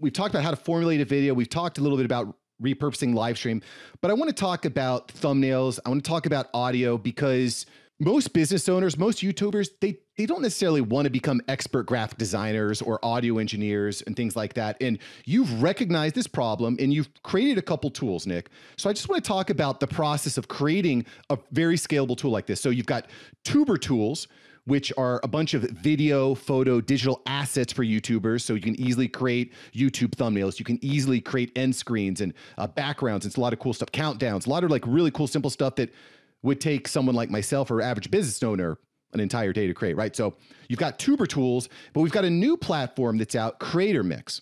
we've talked about how to formulate a video. We've talked a little bit about repurposing live stream, but I want to talk about thumbnails. I want to talk about audio because most business owners, most YouTubers, they they don't necessarily want to become expert graphic designers or audio engineers and things like that. And you've recognized this problem and you've created a couple tools, Nick. So I just want to talk about the process of creating a very scalable tool like this. So you've got Tuber tools, which are a bunch of video, photo, digital assets for YouTubers. So you can easily create YouTube thumbnails. You can easily create end screens and uh, backgrounds. It's a lot of cool stuff, countdowns, a lot of like really cool, simple stuff that would take someone like myself or average business owner an entire day to create, right? So you've got Tuber Tools, but we've got a new platform that's out, Creator Mix.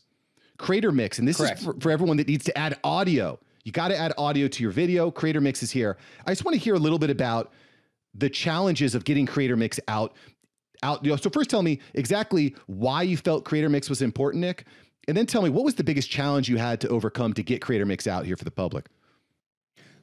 Creator Mix, and this Correct. is for, for everyone that needs to add audio. You got to add audio to your video. Creator Mix is here. I just want to hear a little bit about the challenges of getting creator mix out out you know, so first tell me exactly why you felt creator mix was important nick and then tell me what was the biggest challenge you had to overcome to get creator mix out here for the public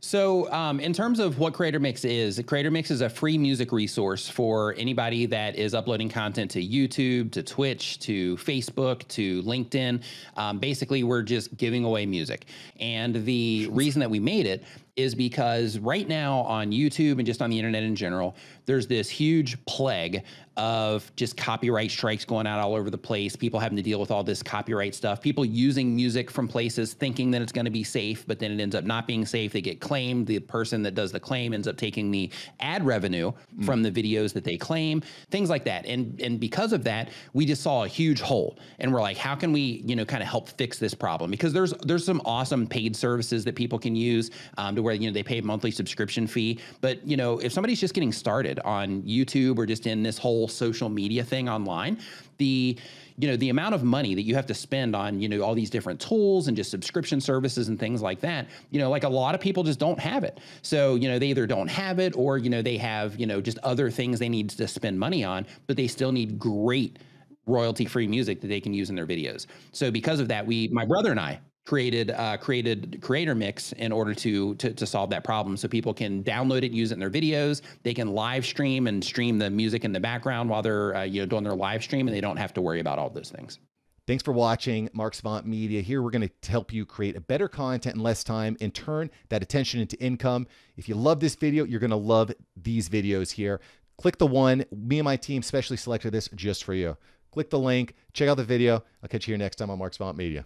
so, um, in terms of what Creator Mix is, Creator Mix is a free music resource for anybody that is uploading content to YouTube, to Twitch, to Facebook, to LinkedIn. Um, basically, we're just giving away music. And the reason that we made it is because right now on YouTube and just on the internet in general, there's this huge plague of just copyright strikes going out all over the place, people having to deal with all this copyright stuff, people using music from places thinking that it's going to be safe, but then it ends up not being safe. They get claimed. The person that does the claim ends up taking the ad revenue mm. from the videos that they claim, things like that. And and because of that, we just saw a huge hole. And we're like, how can we, you know, kind of help fix this problem? Because there's there's some awesome paid services that people can use um, to where you know they pay a monthly subscription fee. But you know, if somebody's just getting started on YouTube or just in this whole social media thing online, the you know the amount of money that you have to spend on you know all these different tools and just subscription services and things like that you know like a lot of people just don't have it so you know they either don't have it or you know they have you know just other things they need to spend money on but they still need great royalty free music that they can use in their videos so because of that we my brother and i created uh, created creator mix in order to, to, to solve that problem so people can download it use it in their videos they can live stream and stream the music in the background while they're uh, you know doing their live stream and they don't have to worry about all those things thanks for watching Mark's Vaunt media here we're going to help you create a better content in less time and turn that attention into income if you love this video you're going to love these videos here click the one me and my team specially selected this just for you click the link check out the video i'll catch you here next time on Mark's Vaunt media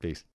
peace